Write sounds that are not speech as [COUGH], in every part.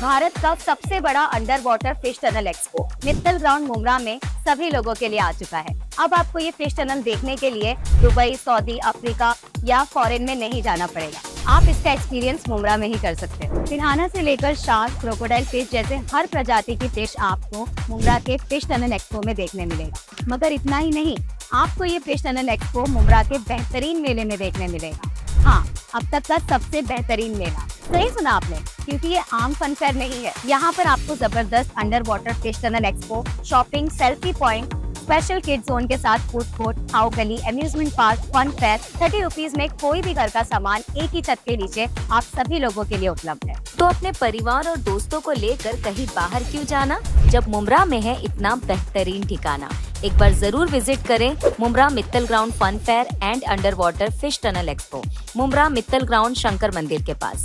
भारत का सबसे बड़ा under water fish tunnel expo Mittal ground Mumbra में सभी लोगों के लिए आ चुका है अब आपको ये फिश टनल देखने के लिए दुबई सऊदी अफ्रीका या फॉरेन में नहीं जाना पड़ेगा आप इसका एक्सपीरियंस मुमरा में ही कर सकते हैं पिराना से लेकर शार्क क्रोकोडाइल फिश जैसे हर प्रजाति की फिश आपको मुमरा के फिश टनल एक्सपो में देखने मिलेगा मगर इतना ही नहीं आपको ये फिश टनल एक्सपो मुमरा के बेहतरीन मेले में देखने मिलेगा हाँ अब तक का सबसे बेहतरीन मेला सही सुना आपने क्योंकि ये आम फन फेयर नहीं है यहाँ पर आपको जबरदस्त under water fish tunnel expo shopping selfie point special kid zone के साथ फूड कोर्ट हाउ गली amusement park fun fair thirty rupees में कोई भी घर का सामान एक ही छत के नीचे आप सभी लोगों के लिए उपलब्ध है तो अपने परिवार और दोस्तों को लेकर कहीं बाहर क्यों जाना जब मुमरा में है इतना बेहतरीन ठिकाना एक बार जरूर विजिट करें Mumbra Mittal ground fun fair and under water fish tunnel expo Mumbra Mittal ground Shankar मंदिर के पास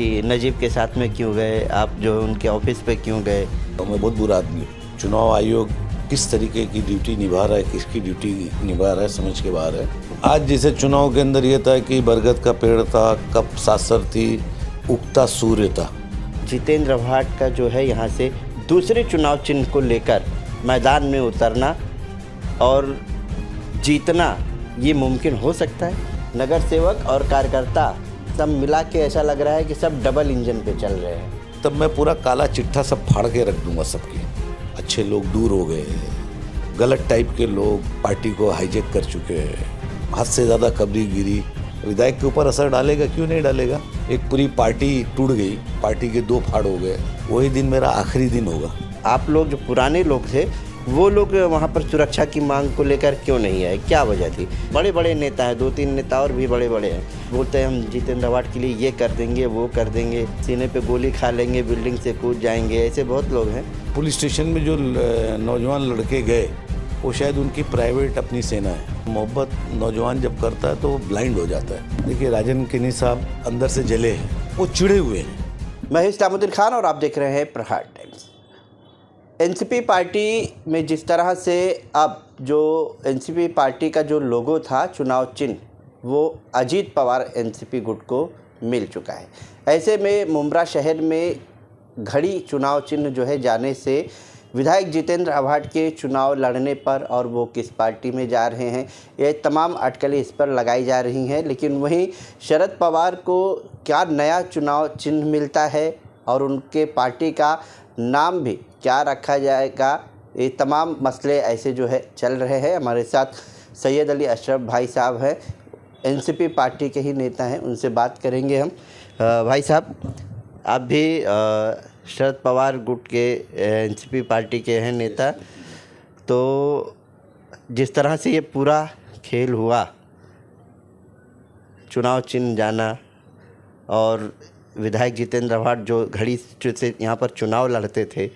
कि नजीब के साथ में क्यों गए आप जो उनके ऑफिस पे क्यों गए तो मैं बहुत बुरा आदमी चुनाव आयोग किस तरीके की ड्यूटी निभा रहा है किसकी ड्यूटी निभा रहा है समझ के बाहर है आज जैसे चुनाव के अंदर ये था कि बरगद का पेड़ था कप सासर थी उगता सूर्य था जितेंद्र भाट का जो है यहाँ से दूसरे चुनाव चिन्ह को लेकर मैदान में उतरना और जीतना ये मुमकिन हो सकता है नगर सेवक और कार्यकर्ता सब मिला के ऐसा लग रहा है कि सब डबल इंजन पे चल रहे हैं तब मैं पूरा काला चिट्ठा सब फाड़ के रख दूंगा सबके अच्छे लोग दूर हो गए गलत टाइप के लोग पार्टी को हाईजेक कर चुके हैं हद से ज़्यादा कबरी गिरी विधायक के ऊपर असर डालेगा क्यों नहीं डालेगा एक पूरी पार्टी टूट गई पार्टी के दो फाड़ हो गए वही दिन मेरा आखिरी दिन होगा आप लोग जो पुराने लोग थे वो लोग वहाँ पर सुरक्षा की मांग को लेकर क्यों नहीं आए क्या वजह थी बड़े बड़े नेता है दो तीन नेता और भी बड़े बड़े हैं बोलते हैं हम जितेंद्र अवार्ड के लिए ये कर देंगे वो कर देंगे सीने पे गोली खा लेंगे बिल्डिंग से कूद जाएंगे ऐसे बहुत लोग हैं पुलिस स्टेशन में जो नौजवान लड़के गए वो शायद उनकी प्राइवेट अपनी सेना है मोहब्बत नौजवान जब करता है तो वो ब्लाइंड हो जाता है देखिए राजन किनी साहब अंदर से जले हैं वो चिड़े हुए हैं महेश हिस्सामुद्दीन खान और आप देख रहे हैं प्रहार टाइम्स एनसीपी पार्टी में जिस तरह से अब जो एनसीपी पार्टी का जो लोगो था चुनाव चिन्ह वो अजीत पवार एनसीपी गुट को मिल चुका है ऐसे में मुमरा शहर में घड़ी चुनाव चिन्ह जो है जाने से विधायक जितेंद्र आभाट के चुनाव लड़ने पर और वो किस पार्टी में जा रहे हैं ये तमाम अटकलें इस पर लगाई जा रही हैं लेकिन वहीं शरद पवार को क्या नया चुनाव चिन्ह मिलता है और उनके पार्टी का नाम भी क्या रखा जाएगा ये तमाम मसले ऐसे जो है चल रहे हैं हमारे साथ सैयद अली अशरफ भाई साहब हैं एनसीपी पार्टी के ही नेता हैं उनसे बात करेंगे हम आ, भाई साहब आप भी शरद पवार गुट के एनसीपी पार्टी के हैं नेता तो जिस तरह से ये पूरा खेल हुआ चुनाव चिन्ह जाना और विधायक जितेंद्र आवाड जो घड़ी से यहाँ पर चुनाव लड़ते थे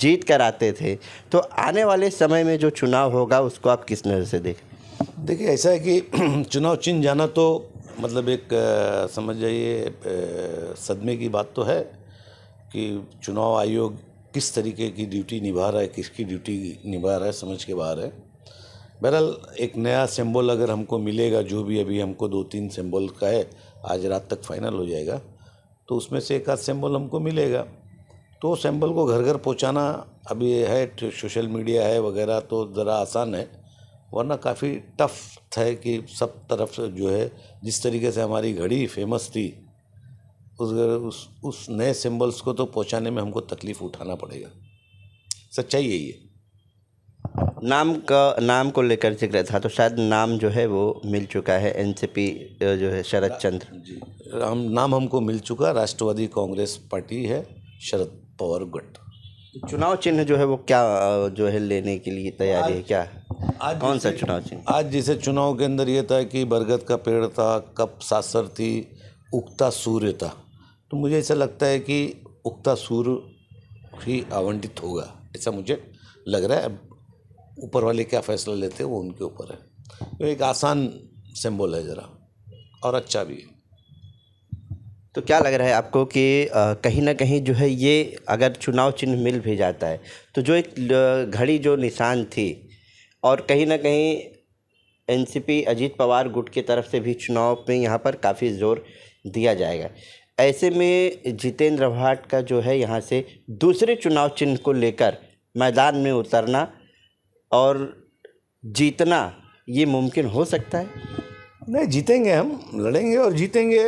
जीत कर आते थे तो आने वाले समय में जो चुनाव होगा उसको आप किस नज़र से देख देखिए ऐसा है कि [CLEARS THROAT] चुनाव चिन्ह जाना तो मतलब एक समझ जाइए सदमे की बात तो है कि चुनाव आयोग किस तरीके की ड्यूटी निभा रहा है किसकी ड्यूटी निभा रहा है समझ के बाहर है बहरहाल एक नया सिंबल अगर हमको मिलेगा जो भी अभी हमको दो तीन सिंबल का है आज रात तक फाइनल हो जाएगा तो उसमें से एक आध सैम्बल हमको मिलेगा तो सैम्पल को घर घर पहुंचाना अभी है सोशल मीडिया है वगैरह तो ज़रा आसान है वरना काफ़ी टफ है कि सब तरफ से जो है जिस तरीके से हमारी घड़ी फेमस थी उस उस उस नए सिंबल्स को तो पहुंचाने में हमको तकलीफ़ उठाना पड़ेगा सच्चाई यही है नाम का नाम को लेकर जिक्र था तो शायद नाम जो है वो मिल चुका है एनसीपी जो है शरद चंद्र जी हम नाम हमको मिल चुका राष्ट्रवादी कांग्रेस पार्टी है शरद पवार गुट चुनाव चिन्ह जो है वो क्या जो है लेने के लिए तैयारी है क्या आज कौन सा चुनाव चिन्ह आज जैसे चुनाव के अंदर ये था कि बरगद का पेड़ था कप सासर थी उगता सूर्य था तो मुझे ऐसा लगता है कि उगता सूर्य ही आवंटित होगा ऐसा मुझे लग रहा है ऊपर वाले क्या फैसला लेते हैं वो उनके ऊपर है तो एक आसान सिंबल है ज़रा और अच्छा भी है तो क्या लग रहा है आपको कि कहीं ना कहीं जो है ये अगर चुनाव चिन्ह मिल भी जाता है तो जो एक घड़ी जो निशान थी और कहीं ना कहीं एनसीपी अजीत पवार गुट की तरफ से भी चुनाव में यहाँ पर काफ़ी जोर दिया जाएगा ऐसे में जितेंद्र भाट का जो है यहाँ से दूसरे चुनाव चिन्ह को लेकर मैदान में उतरना और जीतना ये मुमकिन हो सकता है नहीं जीतेंगे हम लड़ेंगे और जीतेंगे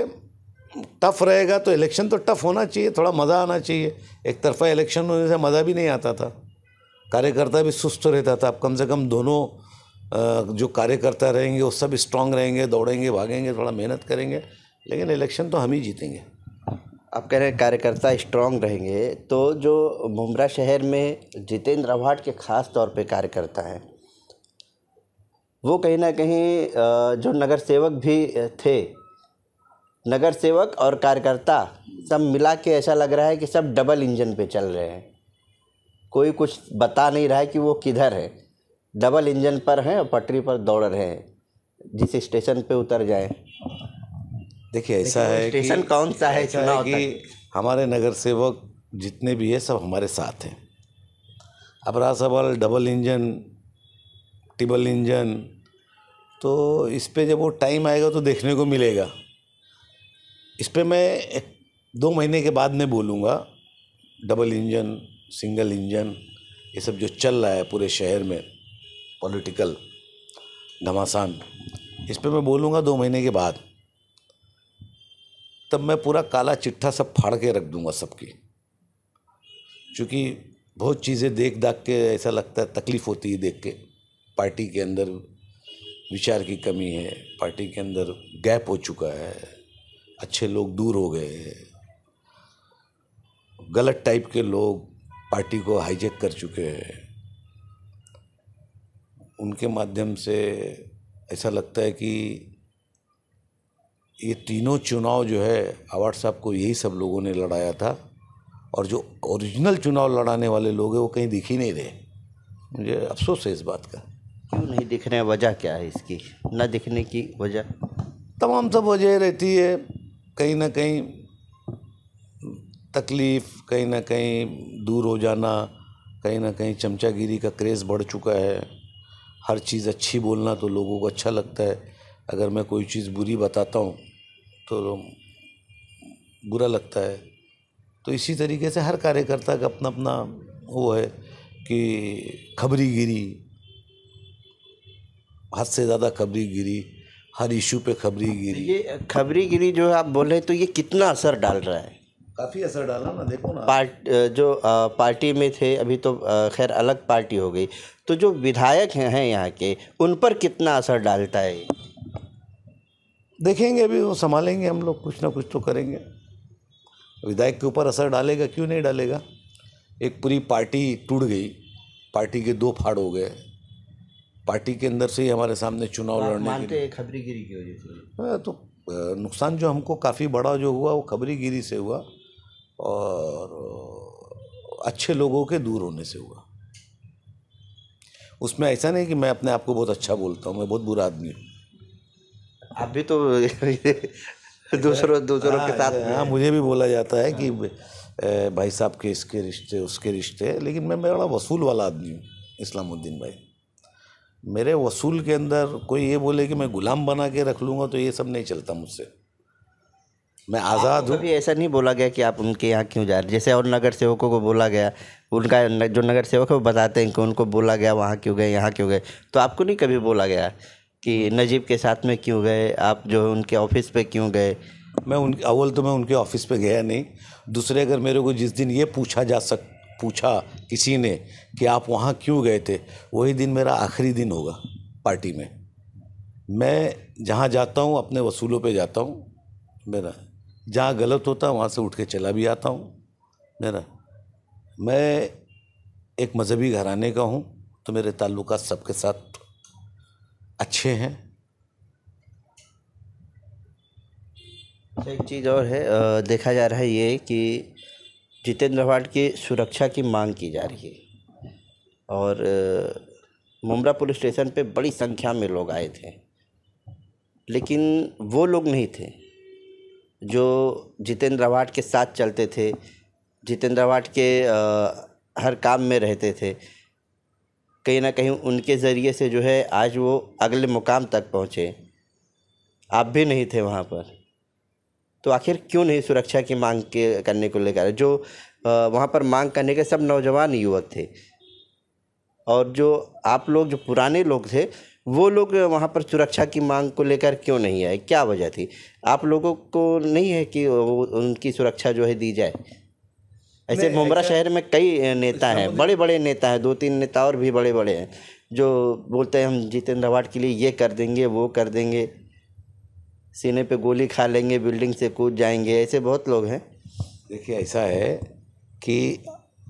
टफ रहेगा तो इलेक्शन तो टफ होना चाहिए थोड़ा मज़ा आना चाहिए एक तरफा इलेक्शन होने से मज़ा भी नहीं आता था कार्यकर्ता भी सुस्त रहता था अब कम से कम दोनों जो कार्यकर्ता रहेंगे वो सब स्ट्रांग रहेंगे दौड़ेंगे भागेंगे थोड़ा मेहनत करेंगे लेकिन इलेक्शन तो हम ही जीतेंगे आप कह रहे हैं कार्यकर्ता स्ट्रांग रहेंगे तो जो मुमरा शहर में जितेंद्र अवार्ड के ख़ास तौर पे कार्यकर्ता हैं वो कहीं ना कहीं जो नगर सेवक भी थे नगर सेवक और कार्यकर्ता सब मिला के ऐसा लग रहा है कि सब डबल इंजन पे चल रहे हैं कोई कुछ बता नहीं रहा है कि वो किधर है डबल इंजन पर हैं और पटरी पर दौड़ रहे हैं जिस स्टेशन पे उतर जाए देखिए ऐसा है स्टेशन कौन सा है चुनाव कि हमारे नगर सेवक जितने भी हैं सब हमारे साथ हैं अब रहा सवाल डबल इंजन टिबल इंजन तो इस पर जब वो टाइम आएगा तो देखने को मिलेगा इस पर मैं दो महीने के बाद में बोलूँगा डबल इंजन सिंगल इंजन ये सब जो चल रहा है पूरे शहर में पॉलिटिकल घमासान इस पर मैं बोलूँगा दो महीने के बाद तब मैं पूरा काला चिट्ठा सब फाड़ के रख दूँगा सबकी क्योंकि बहुत चीज़ें देख दाख के ऐसा लगता है तकलीफ़ होती है देख के पार्टी के अंदर विचार की कमी है पार्टी के अंदर गैप हो चुका है अच्छे लोग दूर हो गए हैं गलत टाइप के लोग पार्टी को हाईजेक कर चुके हैं उनके माध्यम से ऐसा लगता है कि ये तीनों चुनाव जो है अवार्ड साहब को यही सब लोगों ने लड़ाया था और जो ओरिजिनल चुनाव लड़ाने वाले लोग हैं वो कहीं दिख ही नहीं रहे मुझे अफसोस है इस बात का क्यों नहीं दिख रहे वजह क्या है इसकी ना दिखने की वजह तमाम सब वजह रहती है कहीं ना कहीं तकलीफ़ कहीं ना कहीं दूर हो जाना कहीं ना कहीं चमचागिरी का क्रेज़ बढ़ चुका है हर चीज़ अच्छी बोलना तो लोगों को अच्छा लगता है अगर मैं कोई चीज़ बुरी बताता हूँ तो बुरा लगता है तो इसी तरीके से हर कार्यकर्ता का अपना अपना वो है कि खबरी गिरी हद से ज़्यादा खबरी गिरी हर इशू पे खबरी तो गिरी ये खबरी गिरी जो आप बोल रहे तो ये कितना असर डाल रहा है काफ़ी असर डाला ना देखो ना पार्ट जो पार्टी में थे अभी तो खैर अलग पार्टी हो गई तो जो विधायक हैं हैं यहाँ के उन पर कितना असर डालता है देखेंगे अभी वो संभालेंगे हम लोग कुछ ना कुछ तो करेंगे विधायक के ऊपर असर डालेगा क्यों नहीं डालेगा एक पूरी पार्टी टूट गई पार्टी के दो फाड़ हो गए पार्टी के अंदर से ही हमारे सामने चुनाव लड़ने मानते हैं खबरीगिरी की वजह से हाँ, तो नुकसान जो हमको काफ़ी बड़ा जो हुआ वो खबरीगिरी से हुआ और अच्छे लोगों के दूर होने से हुआ उसमें ऐसा नहीं कि मैं अपने आप को बहुत अच्छा बोलता हूँ मैं बहुत बुरा आदमी हूँ आप भी तो [LAUGHS] दूसरों दूसरों के हाँ, साथ हाँ मुझे भी बोला जाता है कि हाँ। भाई साहब के इसके रिश्ते उसके रिश्ते लेकिन मैं बड़ा वसूल वाला आदमी हूँ इस्लामुद्दीन भाई मेरे वसूल के अंदर कोई ये बोले कि मैं गुलाम बना के रख लूँगा तो ये सब नहीं चलता मुझसे मैं आज़ाद हूँ कभी ऐसा नहीं बोला गया कि आप उनके यहाँ क्यों जा रहे जैसे और नगर सेवकों को बोला गया उनका जो नगर सेवक है वो बताते हैं कि उनको बोला गया वहाँ क्यों गए यहाँ क्यों गए तो आपको नहीं कभी बोला गया कि नजीब के साथ में क्यों गए आप जो है उनके ऑफिस पे क्यों गए मैं उन अव्वल तो मैं उनके ऑफिस पे गया नहीं दूसरे अगर मेरे को जिस दिन ये पूछा जा सक पूछा किसी ने कि आप वहाँ क्यों गए थे वही दिन मेरा आखिरी दिन होगा पार्टी में मैं जहाँ जाता हूँ अपने वसूलों पे जाता हूँ मेरा जहाँ गलत होता है वहाँ से उठ के चला भी आता हूँ मेरा मैं एक मज़हबी घराने का हूँ तो मेरे ताल्लुक सबके साथ अच्छे हैं अच्छा, एक चीज़ और है देखा जा रहा है ये कि जितेंद्र भाट की सुरक्षा की मांग की जा रही है और मुमरा पुलिस स्टेशन पे बड़ी संख्या में लोग आए थे लेकिन वो लोग नहीं थे जो जितेंद्र भाट के साथ चलते थे जितेंद्र भाट के आ, हर काम में रहते थे कहीं ना कहीं उनके ज़रिए से जो है आज वो अगले मुकाम तक पहुँचे आप भी नहीं थे वहाँ पर तो आखिर क्यों नहीं सुरक्षा की मांग के करने को लेकर जो वहाँ पर मांग करने के सब नौजवान युवक थे और जो आप लोग जो पुराने लोग थे वो लोग वहाँ पर सुरक्षा की मांग को लेकर क्यों नहीं आए क्या वजह थी आप लोगों को नहीं है कि उनकी सुरक्षा जो है दी जाए ऐसे मुमरा शहर में कई नेता हैं बड़े बड़े नेता हैं दो तीन नेता और भी बड़े बड़े हैं जो बोलते हैं हम जितेंद्र अवार्ड के लिए ये कर देंगे वो कर देंगे सीने पे गोली खा लेंगे बिल्डिंग से कूद जाएंगे ऐसे बहुत लोग हैं देखिए ऐसा है कि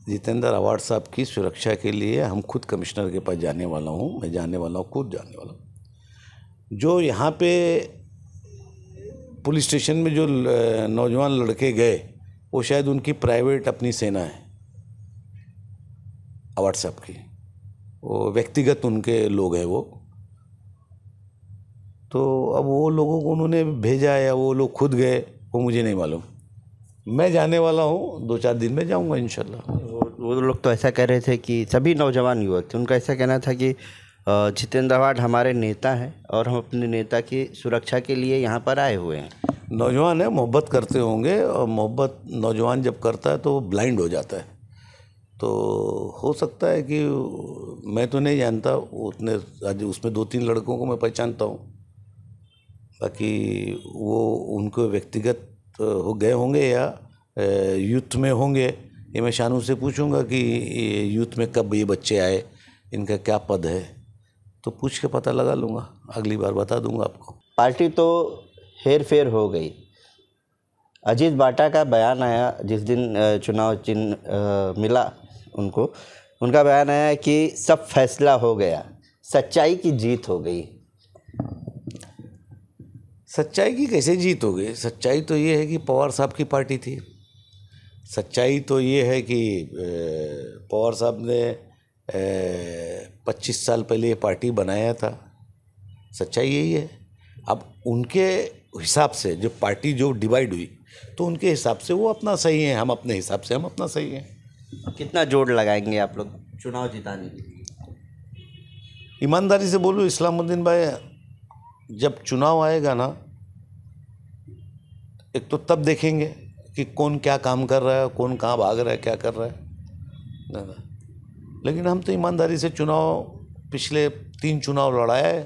जितेंद्र अवार्ड साहब की सुरक्षा के लिए हम खुद कमिश्नर के पास जाने वाला हूँ मैं जाने वाला हूँ खुद जाने वाला हूँ जो यहाँ पे पुलिस स्टेशन में जो नौजवान लड़के गए वो शायद उनकी प्राइवेट अपनी सेना है अवार्ड साहब की वो व्यक्तिगत उनके लोग हैं वो तो अब वो लोगों को उन्होंने भेजा या वो लोग खुद गए वो मुझे नहीं मालूम मैं जाने वाला हूँ दो चार दिन में जाऊँगा इन वो वो लोग तो ऐसा कह रहे थे कि सभी नौजवान युवक थे उनका ऐसा कहना था कि जितेंद्र आवाड हमारे नेता हैं और हम अपने नेता की सुरक्षा के लिए यहाँ पर आए हुए हैं नौजवान है मोहब्बत करते होंगे और मोहब्बत नौजवान जब करता है तो वो ब्लाइंड हो जाता है तो हो सकता है कि मैं तो नहीं जानता उतने उसमें दो तीन लड़कों को मैं पहचानता हूँ बाकी वो उनको व्यक्तिगत हो गए होंगे या यूथ में होंगे ये मैं शानू से पूछूंगा कि यूथ में कब ये बच्चे आए इनका क्या पद है तो पूछ के पता लगा लूँगा अगली बार बता दूंगा आपको पार्टी तो हेर फेर हो गई अजीत बाटा का बयान आया जिस दिन चुनाव चिन्ह मिला उनको उनका बयान आया कि सब फैसला हो गया सच्चाई की जीत हो गई सच्चाई की कैसे जीत हो गई सच्चाई तो ये है कि पवार साहब की पार्टी थी सच्चाई तो ये है कि पवार साहब ने पच्चीस साल पहले ये पार्टी बनाया था सच्चाई यही है अब उनके हिसाब से जो पार्टी जो डिवाइड हुई तो उनके हिसाब से वो अपना सही है हम अपने हिसाब से हम अपना सही हैं कितना जोड़ लगाएंगे आप लोग चुनाव जिताने के लिए ईमानदारी से बोलूँ इस्लामुद्दीन भाई जब चुनाव आएगा ना एक तो तब देखेंगे कि कौन क्या काम कर रहा है कौन कहाँ भाग रहा है क्या कर रहा है ना ना लेकिन हम तो ईमानदारी से चुनाव पिछले तीन चुनाव लड़ाया है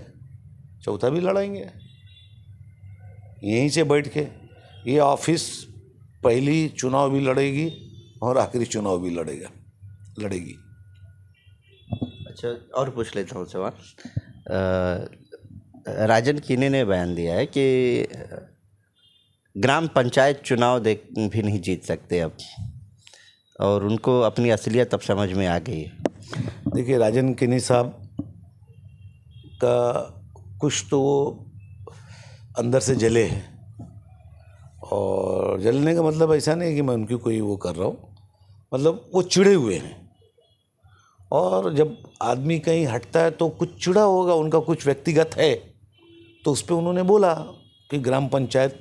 चौथा भी लड़ाएंगे यहीं से बैठ के ये ऑफिस पहली चुनाव भी लड़ेगी और आखिरी चुनाव भी लड़ेगा लड़ेगी अच्छा और पूछ लेता हूँ सवाल राजन किने ने बयान दिया है कि ग्राम पंचायत चुनाव देख भी नहीं जीत सकते अब और उनको अपनी असलियत अब समझ में आ गई है देखिए राजन किनी साहब का कुछ तो वो अंदर से जले हैं और जलने का मतलब ऐसा नहीं है कि मैं उनकी कोई वो कर रहा हूँ मतलब वो चिड़े हुए हैं और जब आदमी कहीं हटता है तो कुछ चिड़ा होगा उनका कुछ व्यक्तिगत है तो उस पर उन्होंने बोला कि ग्राम पंचायत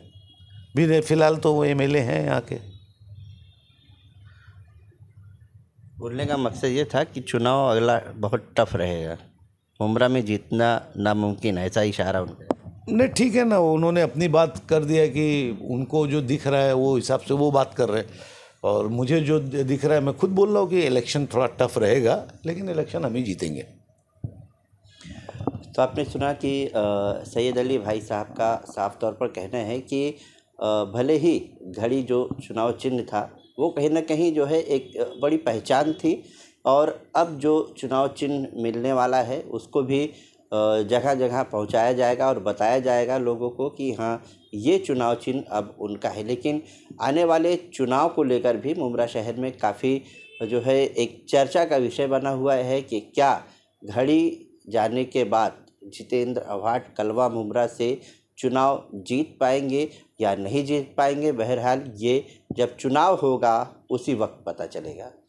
भी नहीं फिलहाल तो वो एम हैं यहाँ के बोलने का मकसद ये था कि चुनाव अगला बहुत टफ रहेगा उमरा में जीतना नामुमकिन है ऐसा इशारा उनका नहीं ठीक है ना उन्होंने अपनी बात कर दिया कि उनको जो दिख रहा है वो हिसाब से वो बात कर रहे हैं और मुझे जो दिख रहा है मैं खुद बोल रहा हूँ कि इलेक्शन थोड़ा टफ रहेगा लेकिन इलेक्शन हम ही जीतेंगे तो आपने सुना कि सैयद अली भाई साहब का साफ तौर पर कहना है कि भले ही घड़ी जो चुनाव चिन्ह था वो कहीं ना कहीं जो है एक बड़ी पहचान थी और अब जो चुनाव चिन्ह मिलने वाला है उसको भी जगह जगह पहुंचाया जाएगा और बताया जाएगा लोगों को कि हाँ ये चुनाव चिन्ह अब उनका है लेकिन आने वाले चुनाव को लेकर भी मुमरा शहर में काफ़ी जो है एक चर्चा का विषय बना हुआ है कि क्या घड़ी जाने के बाद जितेंद्र आवाड कलवा मुमरा से चुनाव जीत पाएंगे या नहीं जीत पाएंगे बहरहाल ये जब चुनाव होगा उसी वक्त पता चलेगा